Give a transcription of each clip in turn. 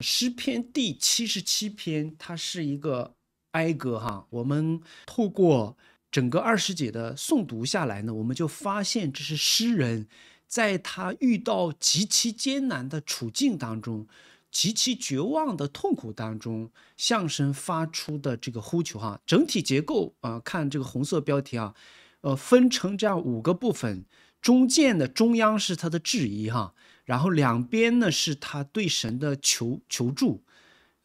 诗篇第七十七篇，它是一个哀歌哈。我们透过整个二师姐的诵读下来呢，我们就发现这是诗人，在他遇到极其艰难的处境当中，极其绝望的痛苦当中，向声发出的这个呼求哈。整体结构啊，看这个红色标题啊，呃，分成这样五个部分，中间的中央是他的质疑哈。然后两边呢，是他对神的求求助，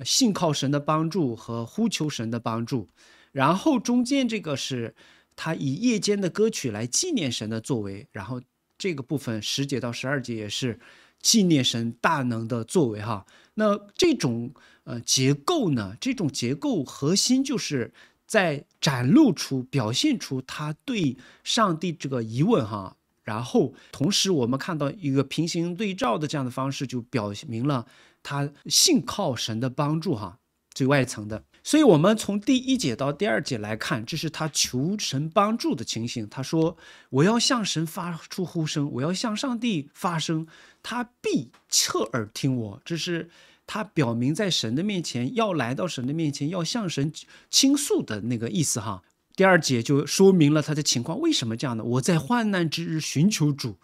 信靠神的帮助和呼求神的帮助。然后中间这个是他以夜间的歌曲来纪念神的作为。然后这个部分十节到十二节也是纪念神大能的作为哈。那这种呃结构呢，这种结构核心就是在展露出表现出他对上帝这个疑问哈。然后，同时我们看到一个平行对照的这样的方式，就表明了他信靠神的帮助，哈，最外层的。所以，我们从第一节到第二节来看，这是他求神帮助的情形。他说：“我要向神发出呼声，我要向上帝发声，他必侧耳听我。”这是他表明在神的面前，要来到神的面前，要向神倾诉的那个意思，哈。第二节就说明了他的情况为什么这样呢？我在患难之日寻求主，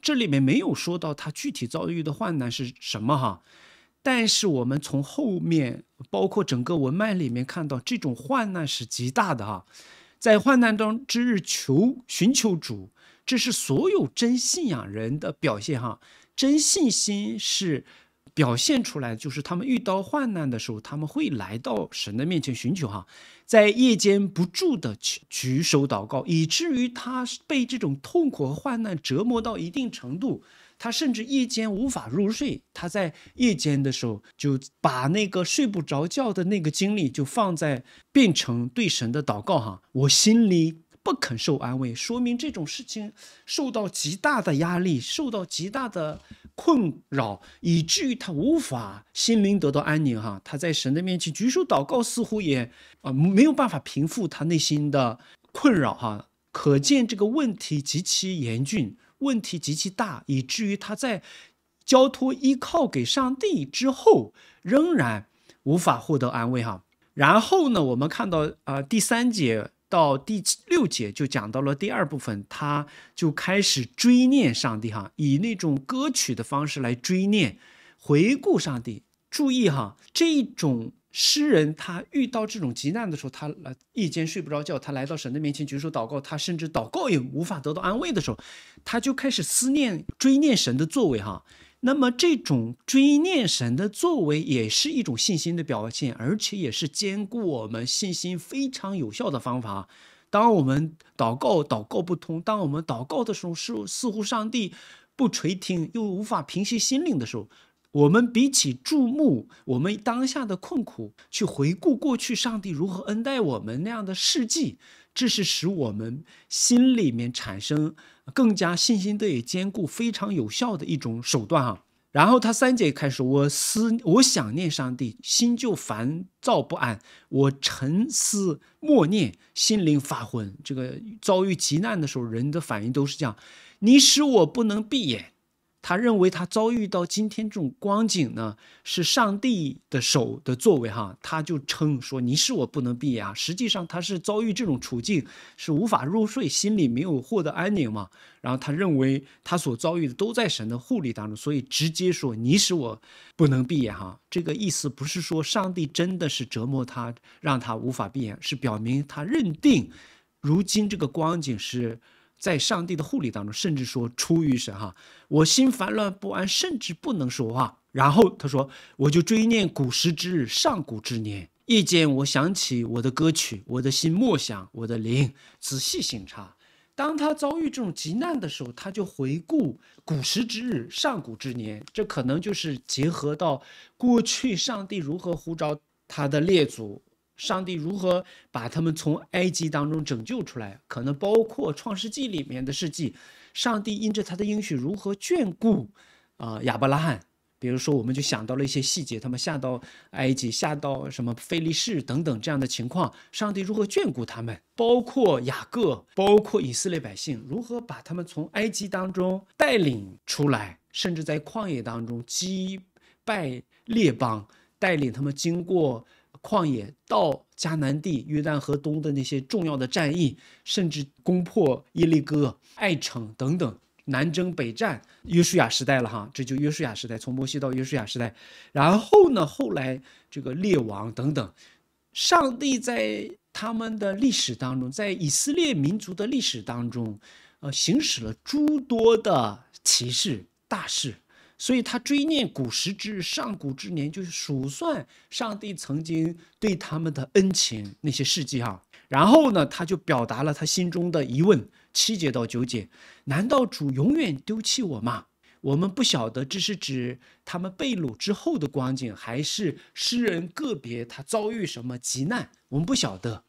这里面没有说到他具体遭遇的患难是什么哈，但是我们从后面包括整个文脉里面看到，这种患难是极大的哈，在患难中之日求寻求主，这是所有真信仰人的表现哈，真信心是。表现出来就是，他们遇到患难的时候，他们会来到神的面前寻求哈，在夜间不住的举举手祷告，以至于他被这种痛苦和患难折磨到一定程度，他甚至夜间无法入睡。他在夜间的时候，就把那个睡不着觉的那个精力就放在变成对神的祷告哈。我心里不肯受安慰，说明这种事情受到极大的压力，受到极大的。困扰以至于他无法心灵得到安宁哈，他在神的面前举手祷告，似乎也啊没有办法平复他内心的困扰哈，可见这个问题极其严峻，问题极其大，以至于他在交托依靠给上帝之后，仍然无法获得安慰哈。然后呢，我们看到啊第三节。到第六节就讲到了第二部分，他就开始追念上帝哈，以那种歌曲的方式来追念、回顾上帝。注意哈，这种诗人他遇到这种急难的时候，他来夜间睡不着觉，他来到神的面前，举手祷告，他甚至祷告也无法得到安慰的时候，他就开始思念、追念神的作为哈。那么，这种追念神的作为也是一种信心的表现，而且也是兼顾我们信心非常有效的方法。当我们祷告祷告不通，当我们祷告的时候，似似乎上帝不垂听，又无法平息心灵的时候，我们比起注目我们当下的困苦，去回顾过去上帝如何恩待我们那样的事迹。这是使我们心里面产生更加信心得以坚固非常有效的一种手段啊。然后他三节开始，我思我想念上帝，心就烦躁不安；我沉思默念，心灵发昏。这个遭遇急难的时候，人的反应都是这样：你使我不能闭眼。他认为他遭遇到今天这种光景呢，是上帝的手的作为哈，他就称说你使我不能闭眼。实际上他是遭遇这种处境，是无法入睡，心里没有获得安宁嘛。然后他认为他所遭遇的都在神的护理当中，所以直接说你使我不能闭眼哈。这个意思不是说上帝真的是折磨他，让他无法闭眼，是表明他认定，如今这个光景是。在上帝的护理当中，甚至说出于神哈，我心烦乱不安，甚至不能说话。然后他说，我就追念古时之日，上古之年。夜间，我想起我的歌曲，我的心默想，我的灵仔细醒察。当他遭遇这种急难的时候，他就回顾古时之日，上古之年。这可能就是结合到过去上帝如何呼召他的列祖。上帝如何把他们从埃及当中拯救出来？可能包括创世纪里面的事迹，上帝因着他的应许如何眷顾啊亚伯拉罕？比如说，我们就想到了一些细节，他们下到埃及，下到什么菲利士等等这样的情况，上帝如何眷顾他们？包括雅各，包括以色列百姓，如何把他们从埃及当中带领出来？甚至在旷野当中击败列邦，带领他们经过。旷野到迦南地、约旦河东的那些重要的战役，甚至攻破耶利哥、爱城等等，南征北战，约书亚时代了哈，这就约书亚时代，从摩西到约书亚时代。然后呢，后来这个列王等等，上帝在他们的历史当中，在以色列民族的历史当中，呃，行使了诸多的歧视大事。所以他追念古时至上古之年，就是数算上帝曾经对他们的恩情那些事迹哈。然后呢，他就表达了他心中的疑问：七节到九节，难道主永远丢弃我吗？我们不晓得这是指他们被掳之后的光景，还是诗人个别他遭遇什么急难？我们不晓得。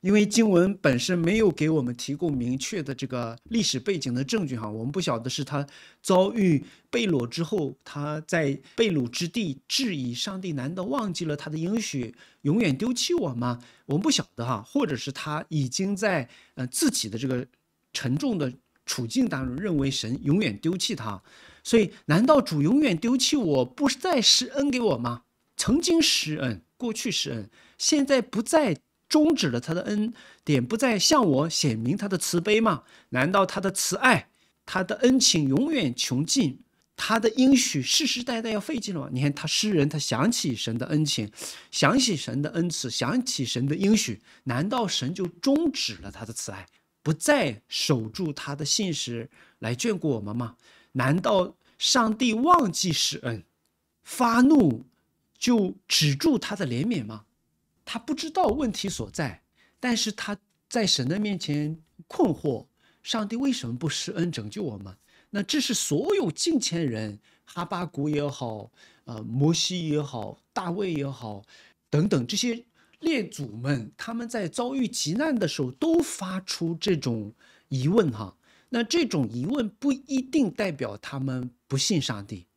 因为经文本身没有给我们提供明确的这个历史背景的证据，哈，我们不晓得是他遭遇被掳之后，他在被掳之地质疑上帝：难道忘记了他的应许，永远丢弃我吗？我们不晓得，哈，或者是他已经在呃自己的这个沉重的处境当中，认为神永远丢弃他，所以难道主永远丢弃我，不再施恩给我吗？曾经施恩，过去施恩，现在不再。终止了他的恩典，不再向我显明他的慈悲吗？难道他的慈爱、他的恩情永远穷尽，他的应许世世代代要废尽了吗？你看他诗人，他想起神的恩情，想起神的恩赐，想起神的应许，难道神就终止了他的慈爱，不再守住他的信实来眷顾我们吗？难道上帝忘记施恩，发怒就止住他的怜悯吗？他不知道问题所在，但是他在神的面前困惑：上帝为什么不施恩拯救我们？那这是所有近前人，哈巴谷也好，呃，摩西也好，大卫也好，等等这些列祖们，他们在遭遇急难的时候都发出这种疑问哈。那这种疑问不一定代表他们不信上帝。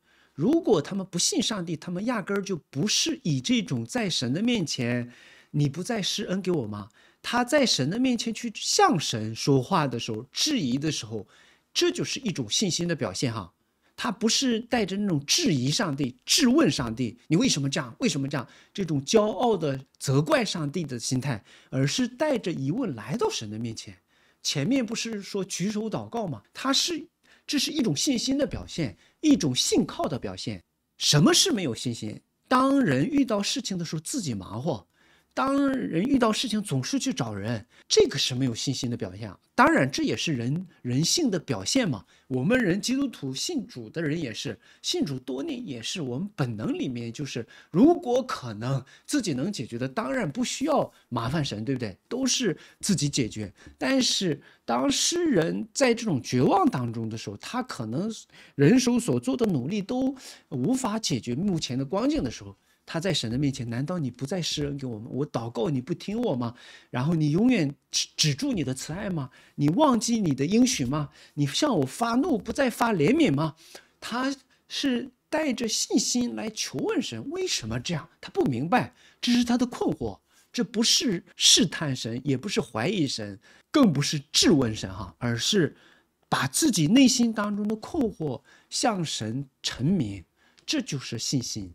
如果他们不信上帝，他们压根儿就不是以这种在神的面前，你不再施恩给我吗？他在神的面前去向神说话的时候，质疑的时候，这就是一种信心的表现哈。他不是带着那种质疑上帝、质问上帝，你为什么这样？为什么这样？这种骄傲的责怪上帝的心态，而是带着疑问来到神的面前。前面不是说举手祷告吗？他是，这是一种信心的表现。一种信靠的表现。什么是没有信心？当人遇到事情的时候，自己忙活。当人遇到事情总是去找人，这个是没有信心的表现。当然，这也是人人性的表现嘛。我们人基督徒信主的人也是信主多年，也是我们本能里面就是，如果可能自己能解决的，当然不需要麻烦神，对不对？都是自己解决。但是当诗人在这种绝望当中的时候，他可能人手所做的努力都无法解决目前的光景的时候。他在神的面前，难道你不再施恩给我们？我祷告，你不听我吗？然后你永远止止住你的慈爱吗？你忘记你的应许吗？你向我发怒，不再发怜悯吗？他是带着信心来求问神，为什么这样？他不明白，这是他的困惑，这不是试探神，也不是怀疑神，更不是质问神哈，而是把自己内心当中的困惑向神陈明，这就是信心。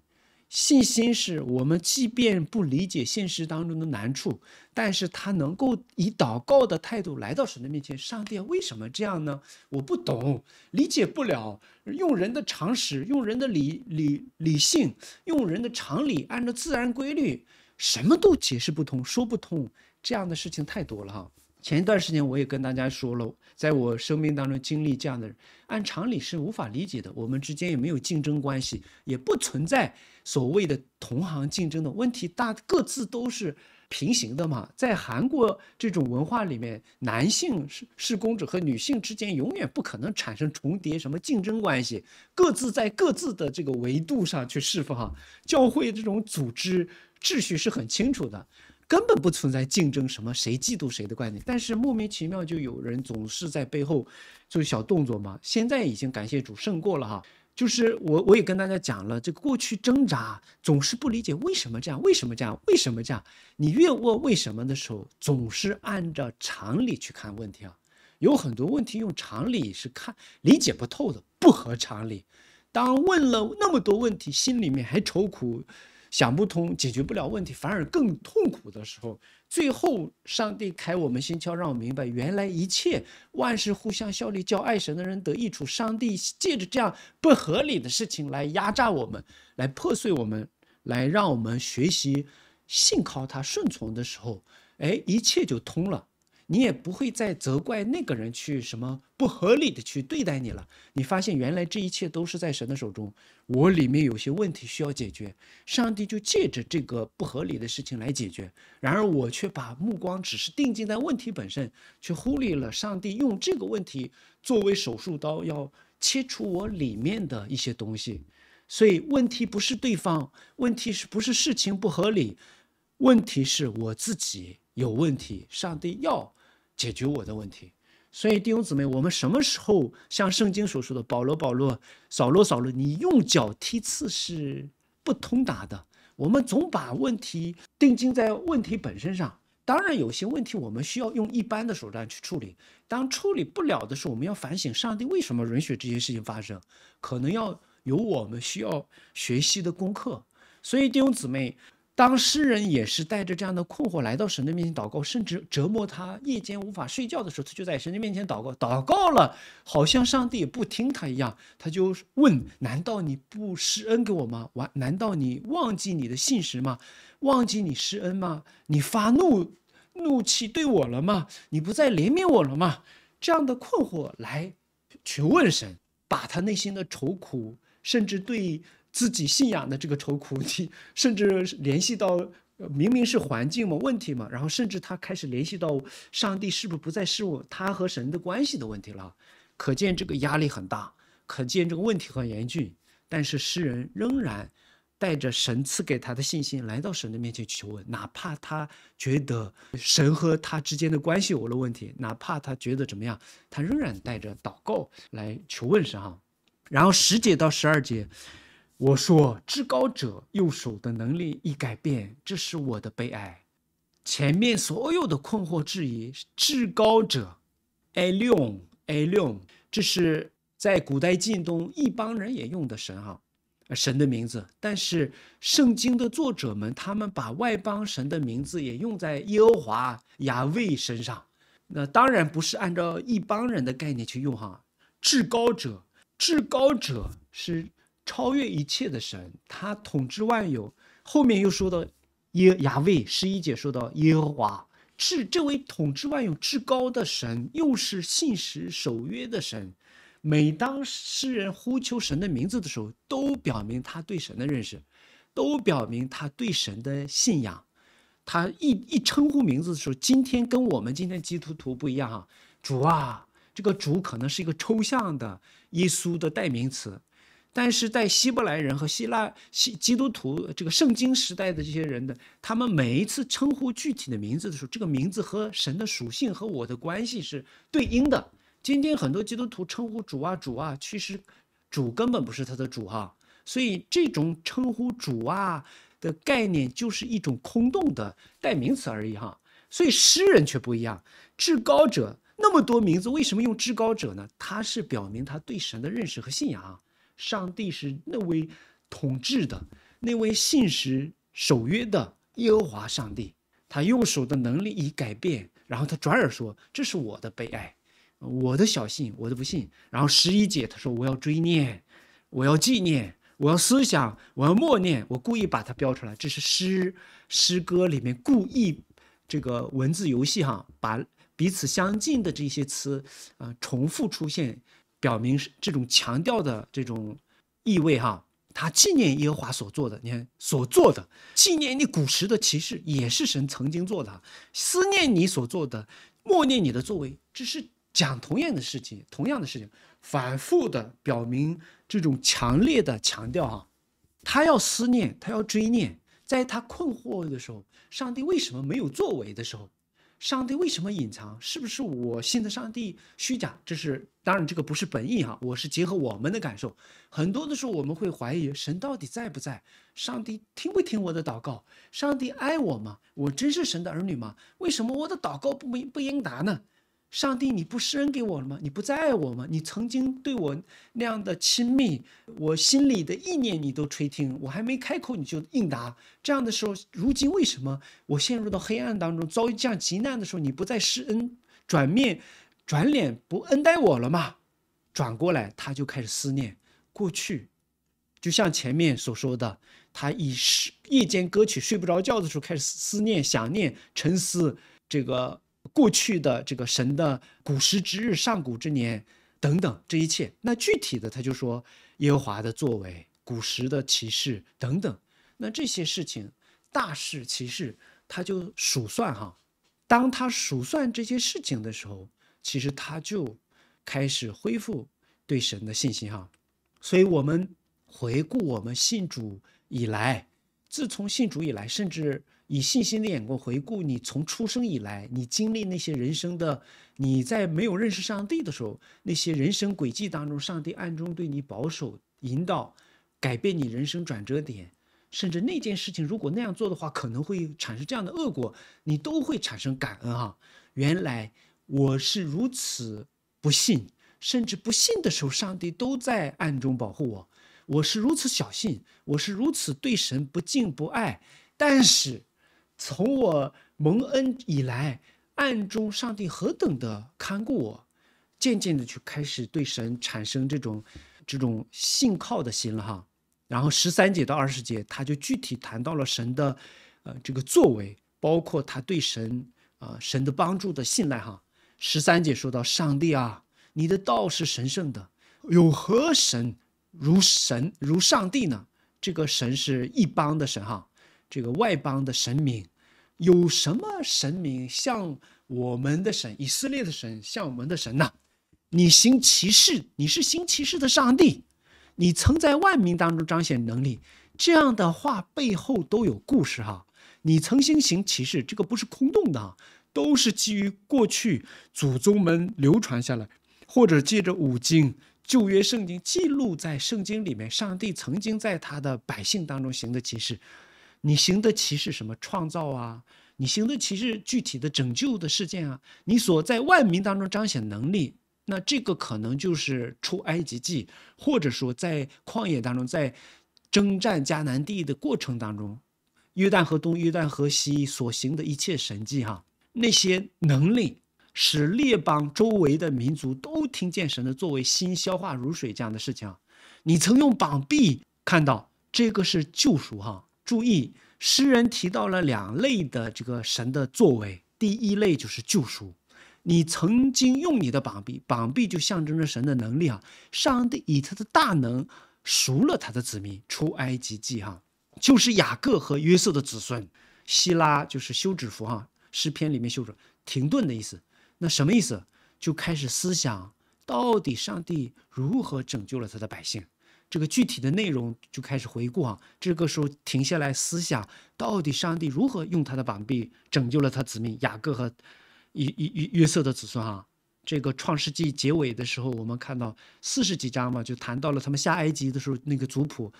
信心是我们即便不理解现实当中的难处，但是他能够以祷告的态度来到神的面前，上帝为什么这样呢？我不懂，理解不了。用人的常识，用人的理理理性，用人的常理，按照自然规律，什么都解释不通，说不通。这样的事情太多了哈。前一段时间我也跟大家说了，在我生命当中经历这样的，按常理是无法理解的。我们之间也没有竞争关系，也不存在。所谓的同行竞争的问题，大各自都是平行的嘛。在韩国这种文化里面，男性是是公主和女性之间永远不可能产生重叠什么竞争关系，各自在各自的这个维度上去释放。教会这种组织秩序是很清楚的，根本不存在竞争什么谁嫉妒谁的观点。但是莫名其妙就有人总是在背后做小动作嘛。现在已经感谢主胜过了哈。就是我我也跟大家讲了，这个过去挣扎总是不理解为什么这样，为什么这样，为什么这样？你越问为什么的时候，总是按照常理去看问题啊，有很多问题用常理是看理解不透的，不合常理。当问了那么多问题，心里面还愁苦，想不通，解决不了问题，反而更痛苦的时候。最后，上帝开我们心窍，让我明白，原来一切万事互相效力，叫爱神的人得益处。上帝借着这样不合理的事情来压榨我们，来破碎我们，来让我们学习信靠他、顺从的时候，哎，一切就通了。你也不会再责怪那个人去什么不合理的去对待你了。你发现原来这一切都是在神的手中。我里面有些问题需要解决，上帝就借着这个不合理的事情来解决。然而我却把目光只是定睛在问题本身，却忽略了上帝用这个问题作为手术刀要切除我里面的一些东西。所以问题不是对方，问题是不是事情不合理？问题是我自己有问题。上帝要。解决我的问题，所以弟兄姊妹，我们什么时候像圣经所说的“保罗，保罗，扫罗，扫罗”，你用脚踢刺是不通达的。我们总把问题定睛在问题本身上。当然，有些问题我们需要用一般的手段去处理。当处理不了的时候，我们要反省上帝为什么允许这些事情发生，可能要有我们需要学习的功课。所以，弟兄姊妹。当诗人也是带着这样的困惑来到神的面前祷告，甚至折磨他夜间无法睡觉的时候，他就在神的面前祷告。祷告了，好像上帝也不听他一样，他就问：难道你不施恩给我吗？完，难道你忘记你的信实吗？忘记你施恩吗？你发怒怒气对我了吗？你不再怜悯我了吗？这样的困惑来询问神，把他内心的愁苦，甚至对。自己信仰的这个愁苦，你 甚至联系到明明是环境嘛问题嘛，然后甚至他开始联系到上帝是不是不再是我他和神的关系的问题了。可见这个压力很大，可见这个问题很严峻。但是诗人仍然带着神赐给他的信心来到神的面前求问，哪怕他觉得神和他之间的关系有了问题，哪怕他觉得怎么样，他仍然带着祷告来求问神。哈，然后十节到十二节。我说，至高者右手的能力一改变，这是我的悲哀。前面所有的困惑、质疑，至高者，A 六 A 六，这是在古代近东一帮人也用的神啊，神的名字。但是圣经的作者们，他们把外邦神的名字也用在耶和华亚维身上。那当然不是按照一帮人的概念去用哈。至高者，至高者是。超越一切的神，他统治万有。后面又说到耶亚卫十一节说到耶和华，是这位统治万有至高的神，又是信实守约的神。每当诗人呼求神的名字的时候，都表明他对神的认识，都表明他对神的信仰。他一一称呼名字的时候，今天跟我们今天基督徒不一样哈，主啊，这个主可能是一个抽象的耶稣的代名词。但是在希伯来人和希腊希基督徒这个圣经时代的这些人的，他们每一次称呼具体的名字的时候，这个名字和神的属性和我的关系是对应的。今天很多基督徒称呼主啊主啊，其实主根本不是他的主哈，所以这种称呼主啊的概念就是一种空洞的代名词而已哈。所以诗人却不一样，至高者那么多名字，为什么用至高者呢？他是表明他对神的认识和信仰。上帝是那位统治的、那位信实守约的耶和华上帝。他用手的能力已改变，然后他转而说：“这是我的悲哀，我的小信，我的不信。”然后十一节他说：“我要追念，我要纪念，我要思想，我要默念。”我故意把它标出来，这是诗诗歌里面故意这个文字游戏哈，把彼此相近的这些词啊重复出现。表明是这种强调的这种意味哈，他纪念耶和华所做的，你看所做的纪念你古时的骑士也是神曾经做的，思念你所做的，默念你的作为，只是讲同样的事情，同样的事情，反复的表明这种强烈的强调哈，他要思念，他要追念，在他困惑的时候，上帝为什么没有作为的时候。上帝为什么隐藏？是不是我信的上帝虚假？这是当然，这个不是本意哈。我是结合我们的感受，很多的时候我们会怀疑神到底在不在，上帝听不听我的祷告？上帝爱我吗？我真是神的儿女吗？为什么我的祷告不不应答呢？上帝，你不施恩给我了吗？你不再爱我吗？你曾经对我那样的亲密，我心里的意念你都垂听，我还没开口你就应答。这样的时候，如今为什么我陷入到黑暗当中，遭遇这样极难的时候，你不再施恩，转面，转脸不恩待我了吗？转过来，他就开始思念过去，就像前面所说的，他以是夜间歌曲睡不着觉的时候开始思念、想念、沉思这个。过去的这个神的古时之日、上古之年等等，这一切，那具体的他就说耶和华的作为、古时的启示等等，那这些事情、大事其事，他就数算哈。当他数算这些事情的时候，其实他就开始恢复对神的信心哈。所以我们回顾我们信主以来，自从信主以来，甚至。以信心的眼光回顾你从出生以来，你经历那些人生的，你在没有认识上帝的时候，那些人生轨迹当中，上帝暗中对你保守、引导、改变你人生转折点，甚至那件事情，如果那样做的话，可能会产生这样的恶果，你都会产生感恩啊！原来我是如此不信，甚至不信的时候，上帝都在暗中保护我。我是如此小信，我是如此对神不敬不爱，但是。从我蒙恩以来，暗中上帝何等的看顾我，渐渐的就开始对神产生这种这种信靠的心了哈。然后十三节到二十节，他就具体谈到了神的呃这个作为，包括他对神啊神的帮助的信赖哈。十三节说到：上帝啊，你的道是神圣的，有何神如神如上帝呢？这个神是一邦的神哈。这个外邦的神明有什么神明像我们的神以色列的神像我们的神呢？你行歧视，你是行歧视的上帝。你曾在万民当中彰显能力，这样的话背后都有故事哈。你曾经行歧视，这个不是空洞的，都是基于过去祖宗们流传下来，或者借着五经旧约圣经记录在圣经里面，上帝曾经在他的百姓当中行的歧视，你行的其是什么创造啊？你行的其实具体的拯救的事件啊？你所在万民当中彰显能力，那这个可能就是出埃及记，或者说在旷野当中，在征战迦南地的过程当中，约旦河东、约旦河西所行的一切神迹哈，那些能力使列邦周围的民族都听见神的作为，心消化如水这样的事情，你曾用膀臂看到这个是救赎哈。注意，诗人提到了两类的这个神的作为，第一类就是救赎。你曾经用你的膀臂，膀臂就象征着神的能力啊。上帝以他的大能赎了他的子民，出埃及记哈，就是雅各和约瑟的子孙。希拉就是休止符哈，诗篇里面休止，停顿的意思。那什么意思？就开始思想，到底上帝如何拯救了他的百姓？这个具体的内容就开始回顾啊，这个时候停下来思想，到底上帝如何用他的膀臂拯救了他子民雅各和约约约瑟的子孙啊？这个创世纪结尾的时候，我们看到四十几章嘛，就谈到了他们下埃及的时候那个族谱，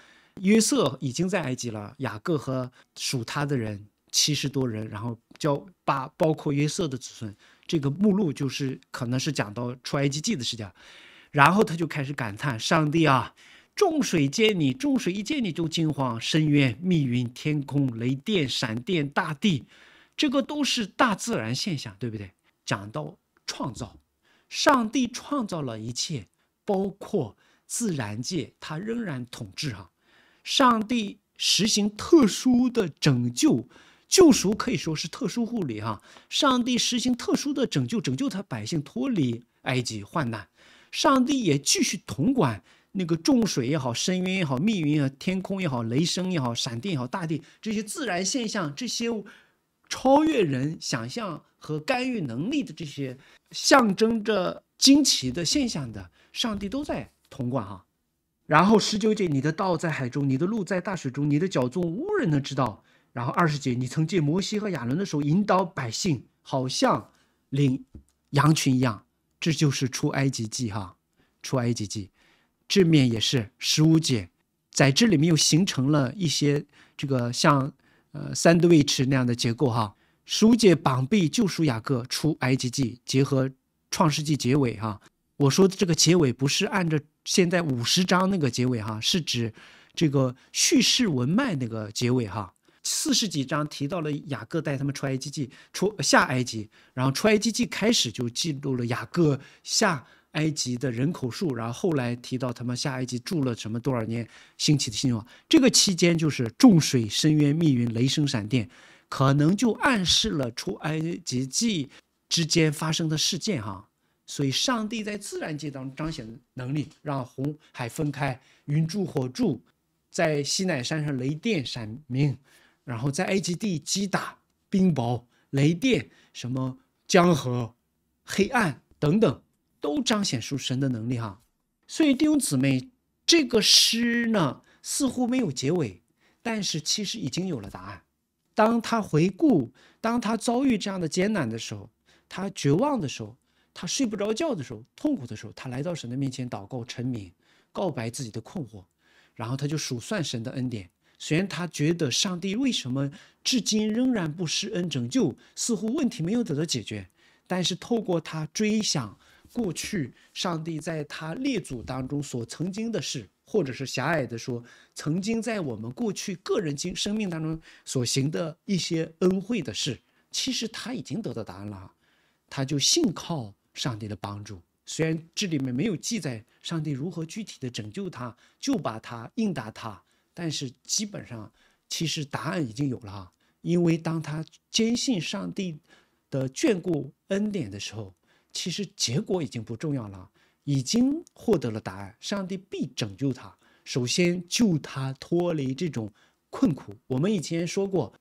约瑟已经在埃及了，雅各和属他的人七十多人，然后叫把包括约瑟的子孙，这个目录就是可能是讲到出埃及记的时间，然后他就开始感叹上帝啊。众水见你，众水一见你就惊慌。深渊、密云、天空、雷电、闪电、大地，这个都是大自然现象，对不对？讲到创造，上帝创造了一切，包括自然界，他仍然统治哈。上帝实行特殊的拯救，救赎可以说是特殊护理哈。上帝实行特殊的拯救，拯救他百姓脱离埃及患难。上帝也继续统管。那个重水也好，深渊也好，密云啊，天空也好，雷声也好，闪电也好，大地这些自然现象，这些超越人想象和干预能力的这些象征着惊奇的现象的，上帝都在同观哈。然后十九节，你的道在海中，你的路在大水中，你的脚踪无人能知道。然后二十节，你曾借摩西和亚伦的手引导百姓，好像领羊群一样，这就是出埃及记哈，出埃及记。正面也是十五节，在这里面又形成了一些这个像呃 sandwich 那样的结构哈。十五节绑背救赎雅各出埃及记，结合创世纪结尾哈。我说的这个结尾不是按照现在五十章那个结尾哈，是指这个叙事文脉那个结尾哈。四十几章提到了雅各带他们出埃及记出下埃及，然后出埃及记开始就记录了雅各下。埃及的人口数，然后后来提到他们下埃及住了什么多少年兴起的兴旺，这个期间就是重水深渊密云雷声闪电，可能就暗示了出埃及记之间发生的事件哈。所以，上帝在自然界当中彰显能力，让红海分开，云柱火柱在西奈山上雷电闪明，然后在埃及地击打冰雹雷电什么江河黑暗等等。都彰显出神的能力哈，所以弟兄姊妹，这个诗呢似乎没有结尾，但是其实已经有了答案。当他回顾，当他遭遇这样的艰难的时候，他绝望的时候，他睡不着觉的时候，痛苦的时候，他来到神的面前祷告、沉明，告白自己的困惑，然后他就数算神的恩典。虽然他觉得上帝为什么至今仍然不施恩拯救，似乎问题没有得到解决，但是透过他追想。过去，上帝在他列祖当中所曾经的事，或者是狭隘的说，曾经在我们过去个人经生命当中所行的一些恩惠的事，其实他已经得到答案了，他就信靠上帝的帮助。虽然这里面没有记载上帝如何具体的拯救他，就把他应答他，但是基本上其实答案已经有了。因为当他坚信上帝的眷顾恩典的时候。其实结果已经不重要了，已经获得了答案。上帝必拯救他，首先救他脱离这种困苦。我们以前说过，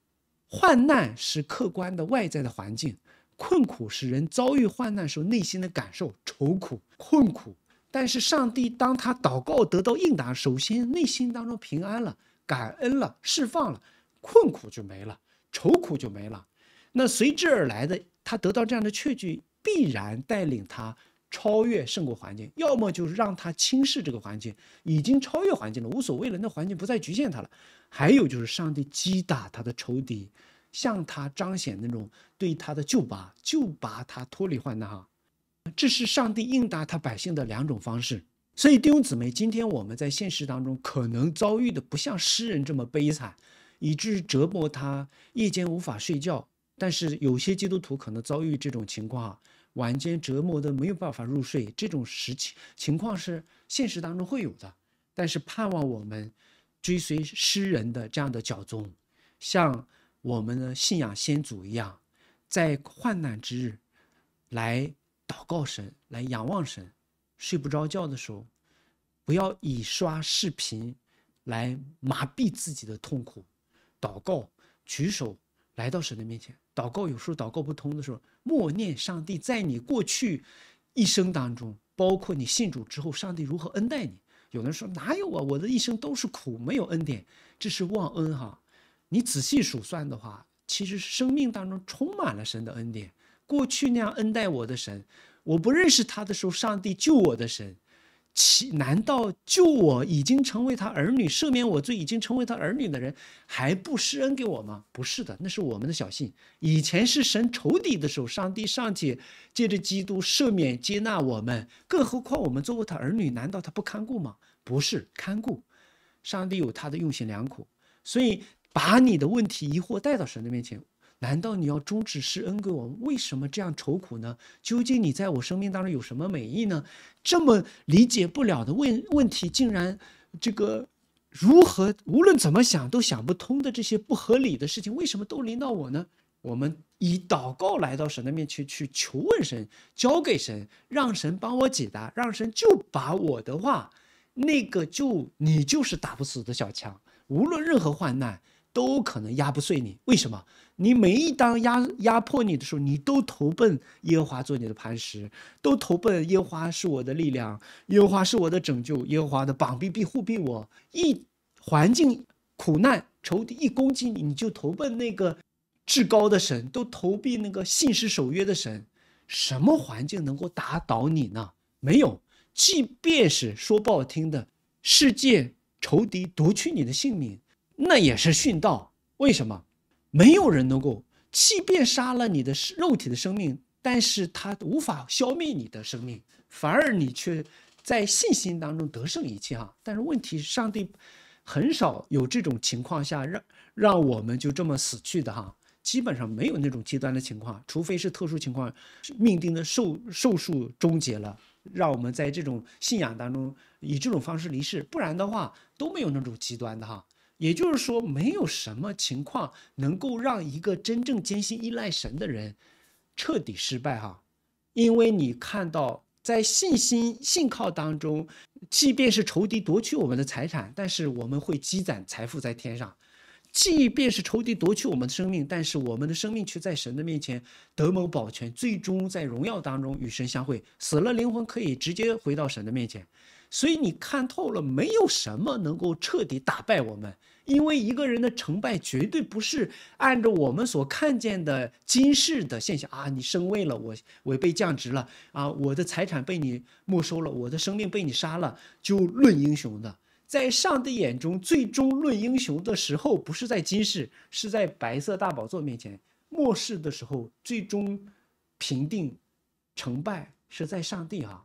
患难是客观的外在的环境，困苦是人遭遇患难时候内心的感受，愁苦、困苦。但是上帝，当他祷告得到应答，首先内心当中平安了，感恩了，释放了，困苦就没了，愁苦就没了。那随之而来的，他得到这样的确据。必然带领他超越胜过环境，要么就是让他轻视这个环境，已经超越环境了，无所谓了，那环境不再局限他了。还有就是上帝击打他的仇敌，向他彰显那种对他的救拔，救拔他脱离患难。这是上帝应答他百姓的两种方式。所以弟兄姊妹，今天我们在现实当中可能遭遇的不像诗人这么悲惨，以至于折磨他夜间无法睡觉。但是有些基督徒可能遭遇这种情况啊。晚间折磨的没有办法入睡，这种实情情况是现实当中会有的。但是盼望我们追随诗人的这样的脚踪，像我们的信仰先祖一样，在患难之日来祷告神，来仰望神。睡不着觉的时候，不要以刷视频来麻痹自己的痛苦，祷告，举手来到神的面前。祷告有时候祷告不通的时候，默念上帝在你过去一生当中，包括你信主之后，上帝如何恩待你。有的人说哪有啊，我的一生都是苦，没有恩典，这是忘恩哈。你仔细数算的话，其实生命当中充满了神的恩典。过去那样恩待我的神，我不认识他的时候，上帝救我的神。其难道就我已经成为他儿女，赦免我罪，已经成为他儿女的人，还不施恩给我吗？不是的，那是我们的小信。以前是神仇敌的时候，上帝尚且借着基督赦免接纳我们，更何况我们作为他儿女，难道他不看顾吗？不是看顾，上帝有他的用心良苦，所以把你的问题疑惑带到神的面前。难道你要终止施恩给我？为什么这样愁苦呢？究竟你在我生命当中有什么美意呢？这么理解不了的问问题，竟然这个如何无论怎么想都想不通的这些不合理的事情，为什么都临到我呢？我们以祷告来到神的面前去求问神，交给神，让神帮我解答，让神就把我的话，那个就你就是打不死的小强，无论任何患难。都可能压不碎你，为什么？你每一当压压迫你的时候，你都投奔耶和华做你的磐石，都投奔耶和华是我的力量，耶和华是我的拯救，耶和华的膀臂必护庇我。一环境苦难仇敌一攻击你，你就投奔那个至高的神，都投奔那个信实守约的神。什么环境能够打倒你呢？没有。即便是说不好听的，世界仇敌夺去你的性命。那也是殉道，为什么？没有人能够即便杀了你的肉体的生命，但是他无法消灭你的生命，反而你却在信心当中得胜一切哈。但是问题上帝很少有这种情况下让让我们就这么死去的哈，基本上没有那种极端的情况，除非是特殊情况，命定的寿寿数终结了，让我们在这种信仰当中以这种方式离世，不然的话都没有那种极端的哈。也就是说，没有什么情况能够让一个真正坚信依赖神的人彻底失败哈，因为你看到在信心信靠当中，即便是仇敌夺取我们的财产，但是我们会积攒财富在天上；即便是仇敌夺取我们的生命，但是我们的生命却在神的面前得蒙保全，最终在荣耀当中与神相会，死了灵魂可以直接回到神的面前。所以你看透了，没有什么能够彻底打败我们，因为一个人的成败绝对不是按照我们所看见的今世的现象啊，你升位了，我我被降职了啊，我的财产被你没收了，我的生命被你杀了，就论英雄的，在上帝眼中，最终论英雄的时候，不是在今世，是在白色大宝座面前末世的时候，最终评定成败是在上帝啊。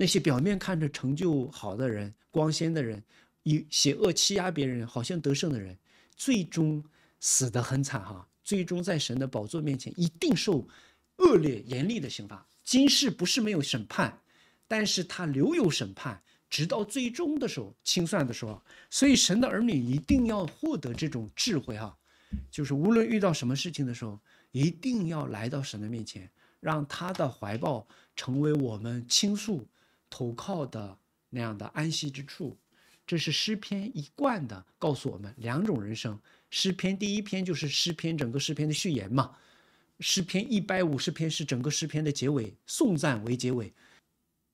那些表面看着成就好的人、光鲜的人，以邪恶欺压别人，好像得胜的人，最终死得很惨哈！最终在神的宝座面前一定受恶劣、严厉的刑罚。今世不是没有审判，但是他留有审判，直到最终的时候清算的时候。所以神的儿女一定要获得这种智慧哈，就是无论遇到什么事情的时候，一定要来到神的面前，让他的怀抱成为我们倾诉。投靠的那样的安息之处，这是诗篇一贯的告诉我们两种人生。诗篇第一篇就是诗篇整个诗篇的序言嘛。诗篇一百五十篇是整个诗篇的结尾，颂赞为结尾。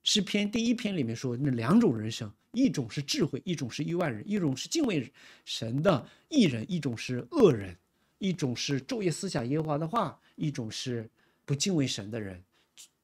诗篇第一篇里面说那两种人生，一种是智慧，一种是愚万人；一种是敬畏神的义人，一种是恶人；一种是昼夜思想耶和华的话，一种是不敬畏神的人。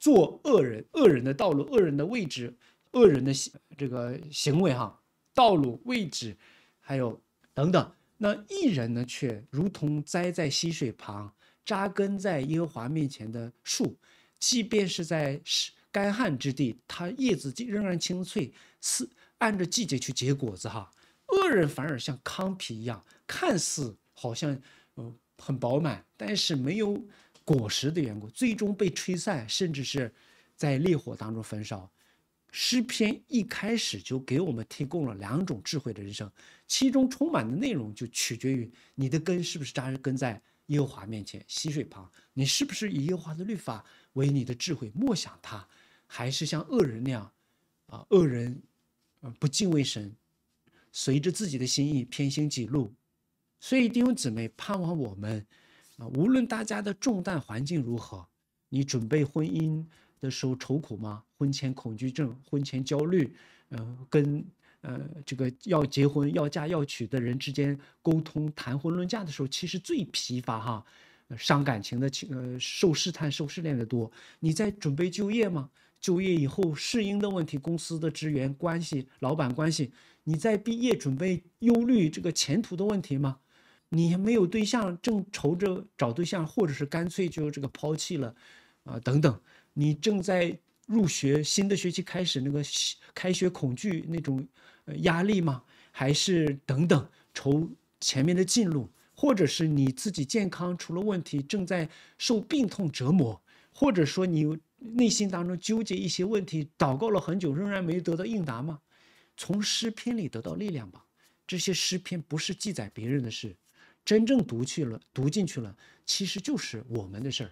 做恶人，恶人的道路，恶人的位置，恶人的这个行为哈，道路位置，还有等等。那艺人呢，却如同栽在溪水旁、扎根在耶和华面前的树，即便是在是干旱之地，它叶子仍然青翠，是按照季节去结果子哈。恶人反而像糠皮一样，看似好像嗯很饱满，但是没有。果实的缘故，最终被吹散，甚至是在烈火当中焚烧。诗篇一开始就给我们提供了两种智慧的人生，其中充满的内容就取决于你的根是不是扎根在耶和华面前溪水旁，你是不是以耶和华的律法为你的智慧，默想它，还是像恶人那样，啊，恶人，不敬畏神，随着自己的心意偏行己路。所以弟兄姊妹盼望我们。啊，无论大家的重担环境如何，你准备婚姻的时候愁苦吗？婚前恐惧症、婚前焦虑，呃，跟呃这个要结婚、要嫁、要娶的人之间沟通谈婚论嫁的时候，其实最疲乏哈，伤感情的，呃，受试探、受试炼的多。你在准备就业吗？就业以后适应的问题，公司的职员关系、老板关系，你在毕业准备忧虑这个前途的问题吗？你没有对象，正愁着找对象，或者是干脆就这个抛弃了，啊等等，你正在入学，新的学期开始，那个开学恐惧那种压力吗？还是等等愁前面的进路，或者是你自己健康出了问题，正在受病痛折磨，或者说你内心当中纠结一些问题，祷告了很久仍然没有得到应答吗？从诗篇里得到力量吧。这些诗篇不是记载别人的事。真正读去了，读进去了，其实就是我们的事儿。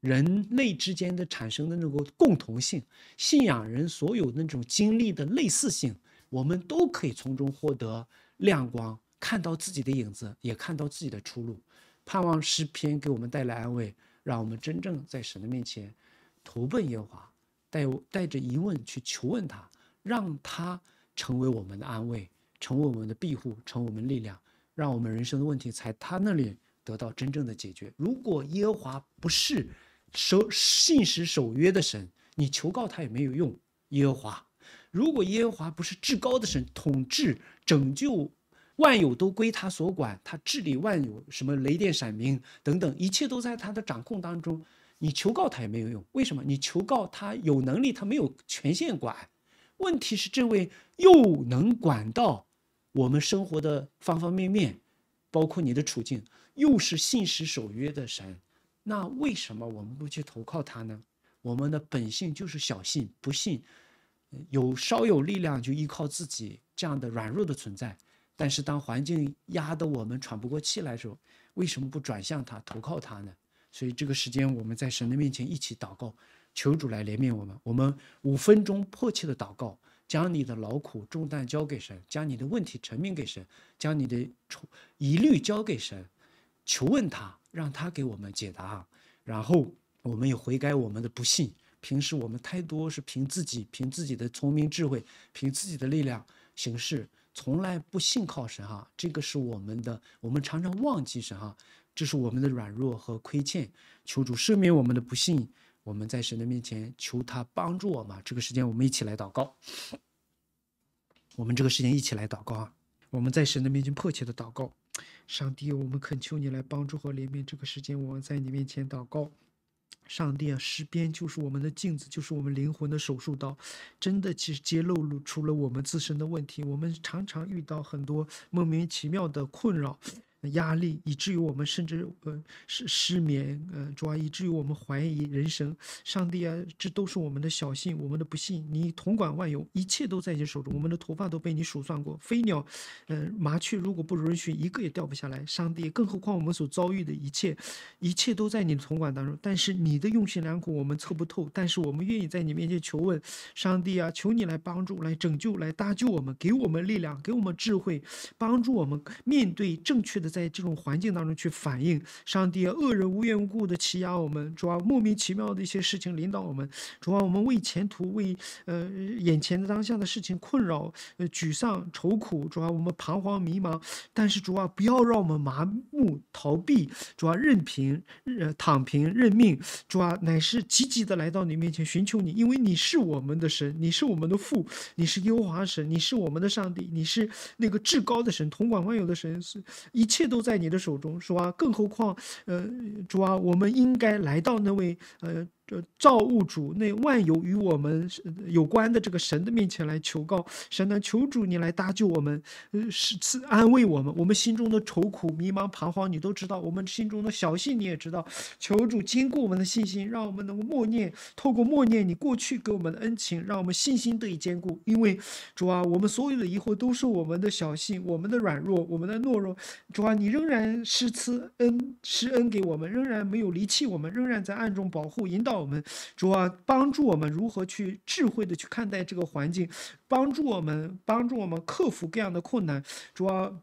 人类之间的产生的那个共同性，信仰人所有那种经历的类似性，我们都可以从中获得亮光，看到自己的影子，也看到自己的出路。盼望诗篇给我们带来安慰，让我们真正在神的面前投奔耶和华，带带着疑问去求问他，让他成为我们的安慰，成为我们的庇护，成为我们力量。让我们人生的问题才他那里得到真正的解决。如果耶和华不是守信实守约的神，你求告他也没有用。耶和华，如果耶和华不是至高的神，统治、拯救、万有都归他所管，他治理万有，什么雷电闪明等等，一切都在他的掌控当中，你求告他也没有用。为什么？你求告他有能力，他没有权限管。问题是这位又能管到？我们生活的方方面面，包括你的处境，又是信实守约的神，那为什么我们不去投靠他呢？我们的本性就是小信、不信，有稍有力量就依靠自己这样的软弱的存在。但是当环境压得我们喘不过气来的时候，为什么不转向他投靠他呢？所以这个时间，我们在神的面前一起祷告，求主来怜悯我们。我们五分钟迫切的祷告。将你的劳苦重担交给神，将你的问题成命给神，将你的疑虑交给神，求问他，让他给我们解答。然后我们也悔改我们的不幸，平时我们太多是凭自己、凭自己的聪明智慧、凭自己的力量行事，从来不信靠神。哈，这个是我们的，我们常常忘记神。哈，这是我们的软弱和亏欠。求主赦免我们的不幸，我们在神的面前求他帮助我们。这个时间我们一起来祷告。我们这个时间一起来祷告啊！我们在神的面前迫切的祷告，上帝，我们恳求你来帮助和怜悯。这个时间我们在你面前祷告，上帝啊，诗篇就是我们的镜子，就是我们灵魂的手术刀，真的其实揭露出了我们自身的问题。我们常常遇到很多莫名其妙的困扰。压力以至于我们甚至呃失失眠呃，主要以至于我们怀疑人生。上帝啊，这都是我们的小幸，我们的不幸。你统管万有，一切都在你手中。我们的头发都被你数算过，飞鸟，呃，麻雀如果不允许一个也掉不下来。上帝，更何况我们所遭遇的一切，一切都在你的统管当中。但是你的用心良苦我们测不透，但是我们愿意在你面前求问，上帝啊，求你来帮助，来拯救，来搭救我们，给我们力量，给我们智慧，帮助我们面对正确的。在这种环境当中去反映上帝，恶人无缘无故的欺压我们，主要莫名其妙的一些事情领导我们，主要我们为前途为呃眼前的当下的事情困扰，呃沮丧愁苦，主要我们彷徨迷茫，但是主要不要让我们麻木逃避，主要任凭呃躺平认命，主要乃是积极的来到你面前寻求你，因为你是我们的神，你是我们的父，你是耶和华神，你是我们的上帝，你是那个至高的神，统管万有的神，是一切。切都在你的手中，是吧？更何况，呃，主啊，我们应该来到那位，呃。造物主那万有与我们有关的这个神的面前来求告神呢？求主你来搭救我们，是赐安慰我们。我们心中的愁苦、迷茫、彷徨，你都知道；我们心中的小信，你也知道。求主坚固我们的信心，让我们能够默念，透过默念你过去给我们的恩情，让我们信心得以坚固。因为主啊，我们所有的疑惑都是我们的小信，我们的软弱，我们的懦弱。主啊，你仍然施赐恩，施恩给我们，仍然没有离弃我们，仍然在暗中保护、引导。我们主要帮助我们如何去智慧的去看待这个环境，帮助我们帮助我们克服各样的困难。主要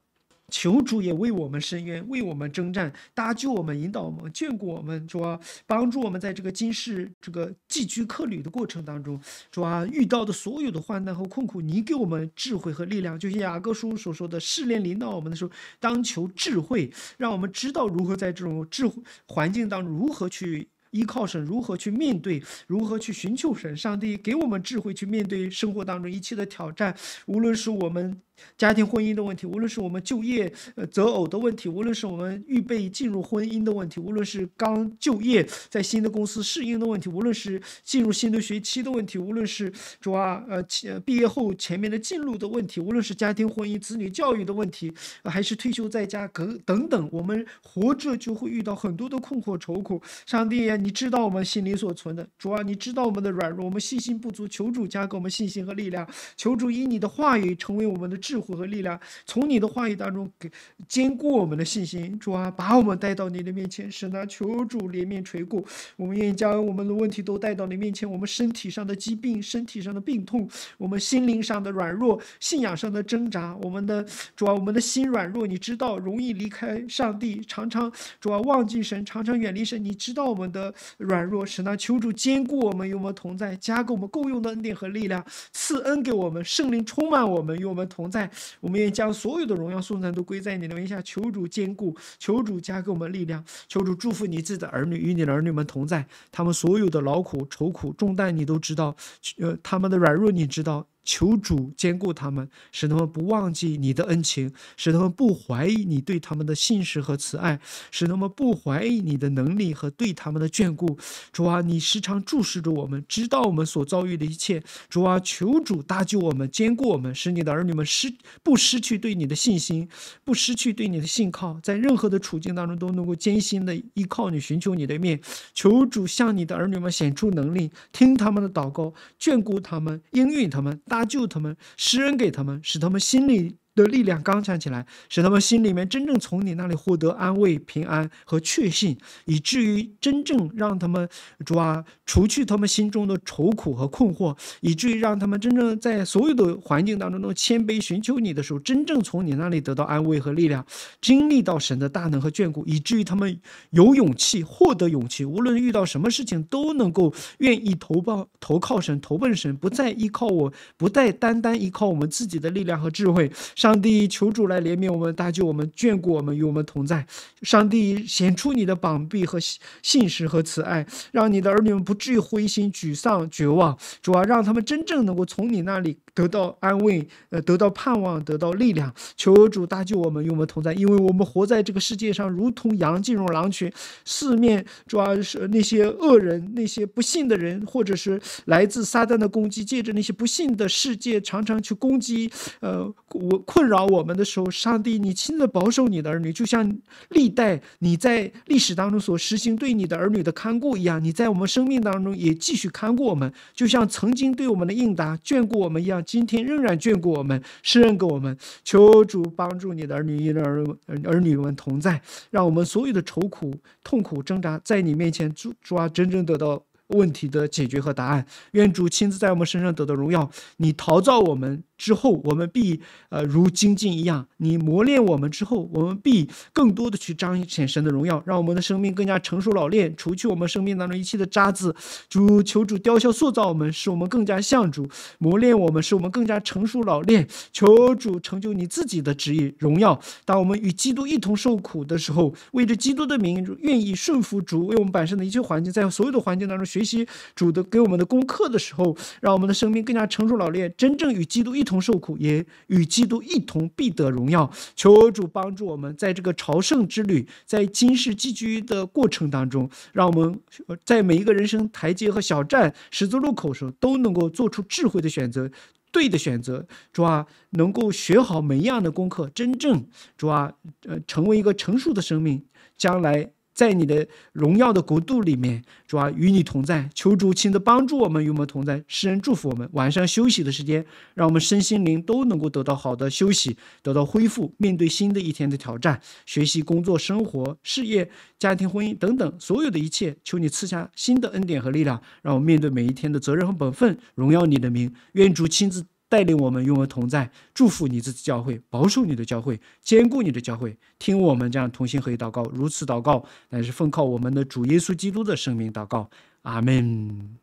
求主也为我们伸冤，为我们征战，搭救我们，引导我们，眷顾我们。主要帮助我们在这个今世这个寄居客旅的过程当中，主要遇到的所有的患难和困苦，你给我们智慧和力量。就像雅各书所说的，试炼领导我们的时候，当求智慧，让我们知道如何在这种智慧环境当中如何去。依靠神，如何去面对？如何去寻求神？上帝给我们智慧去面对生活当中一切的挑战，无论是我们。家庭婚姻的问题，无论是我们就业、呃择偶的问题，无论是我们预备进入婚姻的问题，无论是刚就业在新的公司适应的问题，无论是进入新的学期的问题，无论是主啊，呃，前毕业后前面的进入的问题，无论是家庭婚姻、子女教育的问题，还是退休在家、等等等，我们活着就会遇到很多的困惑、愁苦。上帝，你知道我们心里所存的，主啊，你知道我们的软弱，我们信心不足，求主加给我们信心和力量，求主以你的话语成为我们的。智慧和力量，从你的话语当中给坚固我们的信心。主啊，把我们带到你的面前，使那求主怜悯垂顾。我们愿意将我们的问题都带到你面前，我们身体上的疾病、身体上的病痛，我们心灵上的软弱、信仰上的挣扎。我们的主啊，我们的心软弱，你知道，容易离开上帝，常常主啊忘记神，常常远离神。你知道我们的软弱，使那求主坚固我们，与我们同在，加给我们够用的恩典和力量，赐恩给我们，圣灵充满我们，与我们同在。在，我们愿将所有的荣耀颂赞都归在你的名下，求主坚固，求主加给我们力量，求主祝福你自己的儿女与你的儿女们同在，他们所有的劳苦愁苦重担你都知道，呃，他们的软弱你知道。求主兼顾他们，使他们不忘记你的恩情，使他们不怀疑你对他们的信实和慈爱，使他们不怀疑你的能力和对他们的眷顾。主啊，你时常注视着我们，知道我们所遭遇的一切。主啊，求主搭救我们，兼顾我们，使你的儿女们失不失去对你的信心，不失去对你的信靠，在任何的处境当中都能够艰辛的依靠你，寻求你的面。求主向你的儿女们显出能力，听他们的祷告，眷顾他们，应允他们。大。搭救他们，施恩给他们，使他们心里。的力量刚强起来，使他们心里面真正从你那里获得安慰、平安和确信，以至于真正让他们抓除去他们心中的愁苦和困惑，以至于让他们真正在所有的环境当中都谦卑寻求你的时候，真正从你那里得到安慰和力量，经历到神的大能和眷顾，以至于他们有勇气，获得勇气，无论遇到什么事情都能够愿意投报、投靠神、投奔神，不再依靠我，不再单单依靠我们自己的力量和智慧。上帝求主来怜悯我们，搭救我们，眷顾我们，与我们同在。上帝显出你的膀臂和信实和慈爱，让你的儿女们不至于灰心、沮丧、绝望。主啊，让他们真正能够从你那里得到安慰，呃，得到盼望，得到力量。求主搭救我们，与我们同在，因为我们活在这个世界上，如同羊进入狼群，四面主要是那些恶人、那些不幸的人，或者是来自撒旦的攻击，借着那些不幸的世界，常常去攻击，呃，我。困扰我们的时候，上帝，你亲自保守你的儿女，就像历代你在历史当中所实行对你的儿女的看顾一样，你在我们生命当中也继续看顾我们，就像曾经对我们的应答、眷顾我们一样，今天仍然眷顾我们，施恩给我们。求主帮助你的儿女，与儿儿女们同在，让我们所有的愁苦、痛苦、挣扎，在你面前抓真正得到问题的解决和答案。愿主亲自在我们身上得到荣耀。你陶造我们。之后，我们必呃如精进一样。你磨练我们之后，我们必更多的去彰显神的荣耀，让我们的生命更加成熟老练，除去我们生命当中一切的渣子。主，求主雕塑塑造我们，使我们更加像主；磨练我们，使我们更加成熟老练。求主成就你自己的旨意荣耀。当我们与基督一同受苦的时候，为着基督的名，愿意顺服主；为我们本身的一切环境，在所有的环境当中学习主的给我们的功课的时候，让我们的生命更加成熟老练，真正与基督一。同受苦，也与基督一同必得荣耀。求主帮助我们，在这个朝圣之旅，在今世寄居的过程当中，让我们在每一个人生台阶和小站、十字路口时，都能够做出智慧的选择，对的选择。主啊，能够学好每一样的功课，真正主啊，呃，成为一个成熟的生命，将来。在你的荣耀的国度里面，主啊，与你同在。求主亲自帮助我们，与我们同在。世人祝福我们。晚上休息的时间，让我们身心灵都能够得到好的休息，得到恢复。面对新的一天的挑战，学习、工作、生活、事业、家庭、婚姻等等所有的一切，求你赐下新的恩典和力量，让我们面对每一天的责任和本分，荣耀你的名。愿主亲自。带领我们与我同在，祝福你自己教会，保守你的教会，坚固你的教会，听我们这样同心合一祷告。如此祷告，乃是奉靠我们的主耶稣基督的圣名祷告。阿门。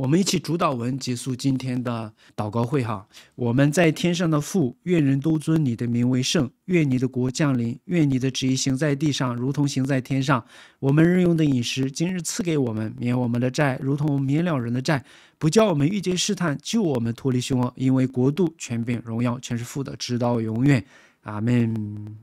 我们一起主导文结束今天的祷告会哈。我们在天上的父，愿人都尊你的名为圣。愿你的国降临。愿你的旨意行在地上，如同行在天上。我们日用的饮食，今日赐给我们。免我们的债，如同免了人的债。不叫我们遇见试探。救我们脱离凶恶。因为国度、权柄、荣耀，全是父的，直到永远。阿门。